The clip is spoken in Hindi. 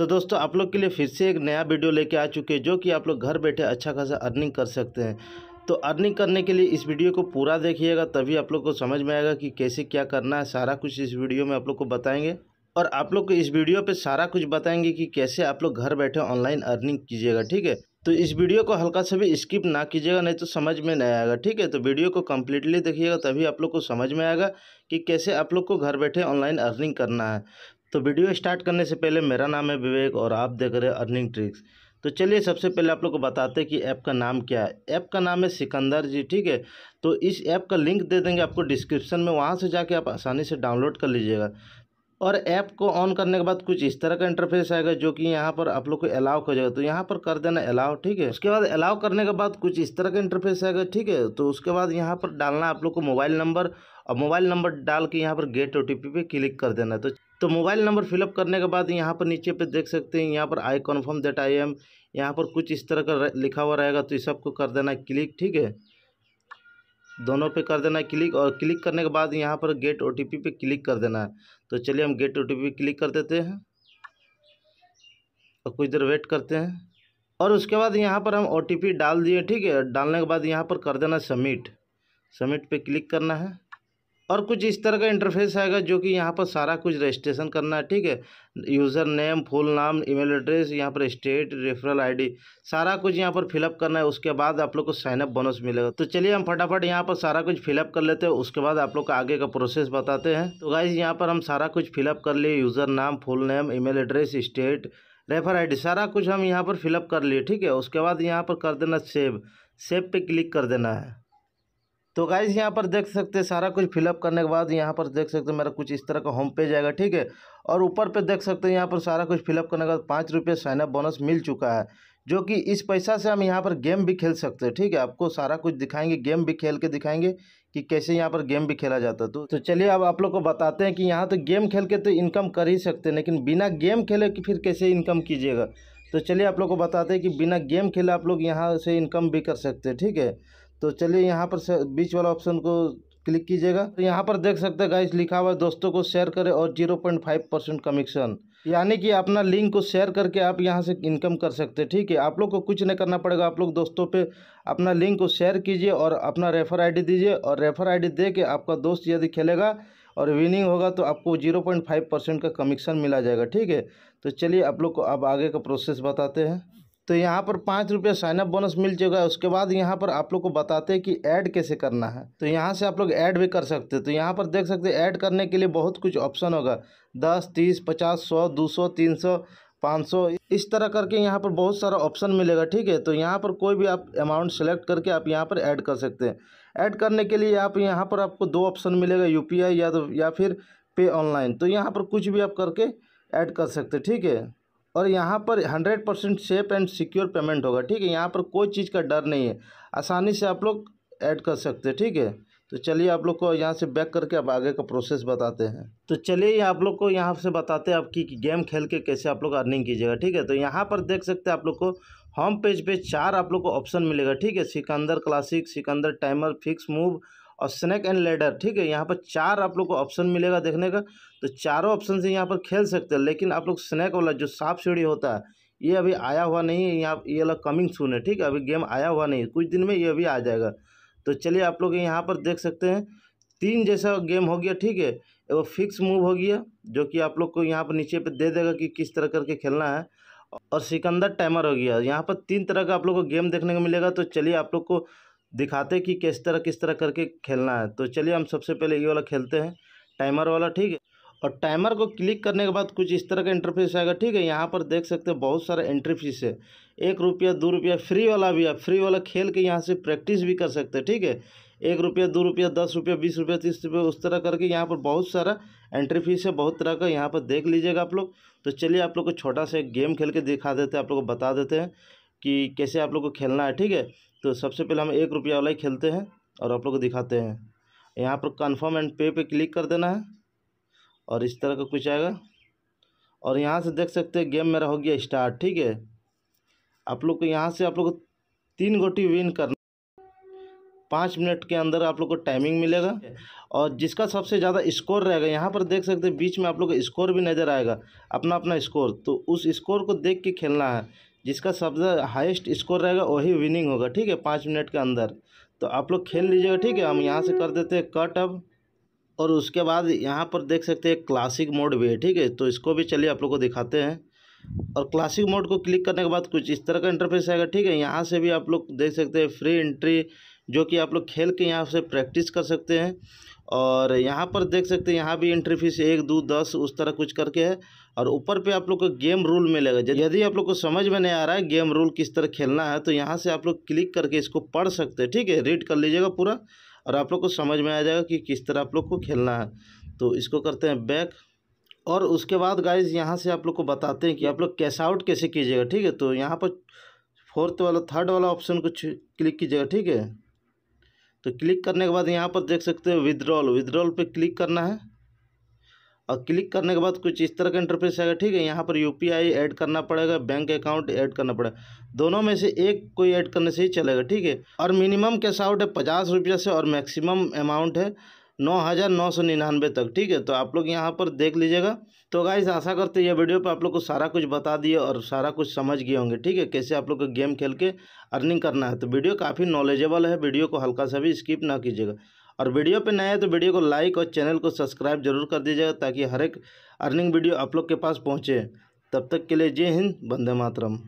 तो दोस्तों आप लोग के लिए फिर से एक नया वीडियो लेके आ चुके हैं जो कि आप लोग घर बैठे अच्छा खासा अर्निंग कर सकते हैं तो अर्निंग करने के लिए इस वीडियो को पूरा देखिएगा तभी आप लोग को समझ में आएगा कि कैसे क्या करना है सारा कुछ इस वीडियो में आप लोग को बताएंगे और आप लोग को इस वीडियो पर सारा कुछ बताएंगे कि कैसे आप लोग घर बैठे ऑनलाइन अर्निंग कीजिएगा ठीक है तो इस वीडियो को हल्का सा भी स्किप ना कीजिएगा नहीं तो समझ में नहीं आएगा ठीक है तो वीडियो को कम्प्लीटली देखिएगा तभी आप लोग को समझ में आएगा कि कैसे आप लोग को घर बैठे ऑनलाइन अर्निंग करना है तो वीडियो स्टार्ट करने से पहले मेरा नाम है विवेक और आप देख रहे हैं अर्निंग ट्रिक्स तो चलिए सबसे पहले आप लोग को बताते हैं कि ऐप का नाम क्या है ऐप का नाम है सिकंदर जी ठीक है तो इस ऐप का लिंक दे देंगे आपको डिस्क्रिप्शन में वहाँ से जाके आप आसानी से डाउनलोड कर लीजिएगा और ऐप को ऑन करने के बाद कुछ इस तरह का इंटरफेस आएगा जो कि यहाँ पर आप लोग को अलाउ हो जाएगा तो यहाँ पर कर देना अलाउ ठीक है उसके बाद अलाउ करने के बाद कुछ इस तरह का इंटरफेस आएगा ठीक है तो उसके बाद यहाँ पर डालना आप लोग को मोबाइल नंबर और मोबाइल नंबर डाल के यहाँ पर गेट ओ पे क्लिक कर देना तो तो मोबाइल नंबर फिलअप करने के बाद यहाँ पर नीचे पे देख सकते हैं यहाँ पर I confirm date I am यहाँ पर कुछ इस तरह का लिखा हुआ रहेगा तो इस सबको कर देना क्लिक ठीक है दोनों पे कर देना क्लिक और क्लिक करने के बाद यहाँ पर गेट ओ पे क्लिक कर देना है तो चलिए हम गेट ओ पे क्लिक कर देते हैं और कुछ देर वेट करते हैं और उसके बाद यहाँ पर हम ओ डाल दिए ठीक है डालने के बाद यहाँ पर कर देना सबमिट सबमिट पे क्लिक करना है और कुछ इस तरह का इंटरफेस आएगा जो कि यहाँ पर सारा कुछ रजिस्ट्रेशन करना है ठीक है यूज़र नेम फुल नाम ईमेल एड्रेस यहाँ पर स्टेट रेफरल आईडी सारा कुछ यहाँ पर फिलअप करना है उसके बाद आप लोग को साइनअप बोनस मिलेगा तो चलिए हम फटाफट यहाँ पर सारा कुछ फिलअप कर लेते हैं उसके बाद आप लोग का आगे का प्रोसेस बताते हैं तो गाइज यहाँ पर हम सारा कुछ फिलअप कर लिए यूज़र नाम full name e address state refer I सारा कुछ हम यहाँ पर फिलअप कर लिए ठीक है उसके बाद यहाँ पर कर देना सेव सेव पर क्लिक कर देना है तो गाइज यहाँ पर देख सकते हैं सारा कुछ फिलअप करने के बाद यहाँ पर देख सकते हैं मेरा कुछ इस तरह का होम पेज आएगा ठीक है और ऊपर पे देख सकते हैं यहाँ पर सारा कुछ फिलअप करने के बाद पाँच रुपये साइनअप बोनस मिल चुका है जो कि इस पैसा से हम यहाँ पर गेम भी खेल सकते हैं ठीक है आपको सारा कुछ दिखाएंगे गेम भी खेल के दिखाएंगे कि कैसे यहाँ पर गेम भी खेला जाता है तो तो चलिए अब आप लोग को बताते हैं कि यहाँ तो गेम खेल के तो इनकम कर ही सकते हैं लेकिन बिना गेम खेले कि फिर कैसे इनकम कीजिएगा तो चलिए आप लोग को बताते हैं कि बिना गेम खेले आप लोग यहाँ से इनकम भी कर सकते हैं ठीक है तो चलिए यहाँ पर बीच वाला ऑप्शन को क्लिक कीजिएगा तो यहाँ पर देख सकते हैं गाइस लिखा हुआ है दोस्तों को शेयर करें और zero point five percent commission यानी कि अपना लिंक को शेयर करके आप यहाँ से इनकम कर सकते हैं ठीक है आप लोग को कुछ नहीं करना पड़ेगा आप लोग दोस्तों पे अपना लिंक को शेयर कीजिए और अपना रेफर आईडी दीजिए और रेफर आईडी दे के आपका दोस्त यदि खेलेगा और विनिंग होगा तो आपको जीरो पॉइंट फाइव परसेंट का कमीशन मिला जाएगा ठीक है तो चलिए आप लोग को अब आगे का प्रोसेस बताते हैं तो यहाँ पर पाँच रुपया साइनअप बोनस मिल चुका है उसके बाद यहाँ पर आप लोग को बताते हैं कि ऐड कैसे करना है तो यहाँ से आप लोग ऐड भी कर सकते हैं तो यहाँ पर देख सकते हैं ऐड करने के लिए बहुत कुछ ऑप्शन होगा दस तीस पचास सौ दो सौ तीन सौ पाँच सौ इस तरह करके यहाँ पर बहुत सारा ऑप्शन मिलेगा ठीक है तो यहाँ पर कोई भी आप अमाउंट सेलेक्ट करके आप यहाँ पर ऐड कर सकते हैं ऐड करने के लिए आप यहाँ पर आपको दो ऑप्शन मिलेगा यू या तो या फिर पे ऑनलाइन तो यहाँ पर कुछ भी आप करके ऐड कर सकते हैं ठीक है और यहाँ पर hundred percent safe and secure payment होगा ठीक है यहाँ पर कोई चीज़ का डर नहीं है आसानी से आप लोग ऐड कर सकते हैं ठीक है तो चलिए आप लोग को यहाँ से बैक करके अब आगे का प्रोसेस बताते हैं तो चलिए आप लोग को यहाँ से बताते हैं आपकी गेम खेल के कैसे आप लोग अर्निंग कीजिएगा ठीक है तो यहाँ पर देख सकते हैं आप लोग को होम पेज पे चार आप लोग को ऑप्शन मिलेगा ठीक है Sikandar classic Sikandar timer fix move और स्नैक एंड लेडर ठीक है यहाँ पर चार आप लोग को ऑप्शन मिलेगा देखने का तो चारों ऑप्शन से यहाँ पर खेल सकते हैं लेकिन आप लोग स्नैक वाला जो सांप सीढ़ी होता है ये अभी आया हुआ नहीं है यहाँ ये अलग कमिंग सून है ठीक है अभी गेम आया हुआ नहीं है कुछ दिन में ये अभी आ जाएगा तो चलिए आप लोग यहाँ पर देख सकते हैं तीन जैसा गेम हो गया ठीक है वो फिक्स मूव हो गया जो कि आप लोग को यहाँ पर नीचे पे दे देगा कि किस तरह करके खेलना है और सिकंदर टाइमर हो गया यहाँ पर तीन तरह का आप लोग को गेम देखने को मिलेगा तो चलिए आप लोग को दिखाते कि किस तरह किस तरह करके खेलना है तो चलिए हम सबसे पहले ये वाला खेलते हैं टाइमर वाला ठीक है और टाइमर को क्लिक करने के बाद कुछ इस तरह का इंटरफेस आएगा ठीक है यहाँ पर देख सकते हैं बहुत सारे एंट्री फीस है एक रुपया दो रुपया फ्री वाला भी है फ्री वाला खेल के यहाँ से प्रैक्टिस भी कर सकते हैं ठीक है एक रुपया दो रुपया दस रुपया बीस रुपया तीस रुपया उस तरह करके यहाँ पर बहुत सारा एंट्री फीस है बहुत तरह का यहाँ पर देख लीजिएगा आप लोग तो चलिए आप लोग को छोटा सा गेम खेल के दिखा देते हैं आप लोग को बता देते हैं कि कैसे आप लोग को खेलना है ठीक है तो सबसे पहले हम एक रुपया वाला ही खेलते हैं और आप लोग को दिखाते हैं यहाँ पर कन्फर्म एंड पे पे क्लिक कर देना है और इस तरह का कुछ आएगा और यहाँ से देख सकते हैं गेम मेरा हो गया स्टार्ट ठीक है आप लोग को यहाँ से आप लोग को तीन गोटी विन करना पाँच मिनट के अंदर आप लोग को टाइमिंग मिलेगा और जिसका सबसे ज़्यादा स्कोर रहेगा यहाँ पर देख सकते हैं बीच में आप लोग का स्कोर भी नज़र आएगा अपना अपना स्कोर तो उस स्कोर को देख के खेलना है जिसका सबसे हाईएस्ट स्कोर रहेगा वही विनिंग होगा ठीक है पाँच मिनट के अंदर तो आप लोग खेल लीजिएगा ठीक है हम यहाँ से कर देते हैं कट अब और उसके बाद यहाँ पर देख सकते हैं क्लासिक मोड भी है ठीक है तो इसको भी चलिए आप लोग को दिखाते हैं और क्लासिक मोड को क्लिक करने के बाद कुछ इस तरह का इंटरफेस आएगा ठीक है यहाँ से भी आप लोग देख सकते हैं फ्री एंट्री जो कि आप लोग खेल के यहाँ से प्रैक्टिस कर सकते हैं और यहाँ पर देख सकते हैं यहाँ भी एंट्री फीस एक दो दस उस तरह कुछ करके है और ऊपर पे आप लोग को गेम रूल मिलेगा यदि आप लोग को समझ में नहीं आ रहा है गेम रूल किस तरह खेलना है तो यहाँ से आप लोग क्लिक करके इसको पढ़ सकते हैं ठीक है रीड कर लीजिएगा पूरा और आप लोग को समझ में आ जाएगा कि किस तरह आप लोग को खेलना है तो इसको करते हैं बैक और उसके बाद गाइज यहाँ से आप लोग को बताते हैं कि आप लोग कैश आउट कैसे कीजिएगा ठीक है तो यहाँ पर फोर्थ वाला थर्ड वाला ऑप्शन को क्लिक कीजिएगा ठीक है तो क्लिक करने के बाद यहाँ पर देख सकते हैं विदड्रॉल विदड्रॉल पे क्लिक करना है और क्लिक करने के बाद कुछ इस तरह का इंटरफेस आएगा ठीक है यहाँ पर यू पी आई ऐड करना पड़ेगा बैंक अकाउंट ऐड करना पड़ेगा दोनों में से एक कोई ऐड करने से ही चलेगा ठीक है और मिनिमम कैश आउट है पचास रुपये से और मैक्सिमम अमाउंट है नौ हज़ार नौ सौ निन्यानवे तक ठीक है तो आप लोग यहाँ पर देख लीजिएगा तो गाइज आशा करते ये वीडियो पर आप लोग को सारा कुछ बता दिए और सारा कुछ समझ गए होंगे ठीक है कैसे आप लोग को गेम खेल के अर्निंग करना है तो वीडियो काफ़ी नॉलेजेबल है वीडियो को हल्का सा भी स्किप ना कीजिएगा और वीडियो पे नए हैं तो वीडियो को लाइक और चैनल को सब्सक्राइब जरूर कर दीजिएगा ताकि हर एक अर्निंग वीडियो आप लोग के पास पहुँचे तब तक के लिए जय हिंद बंदे मातरम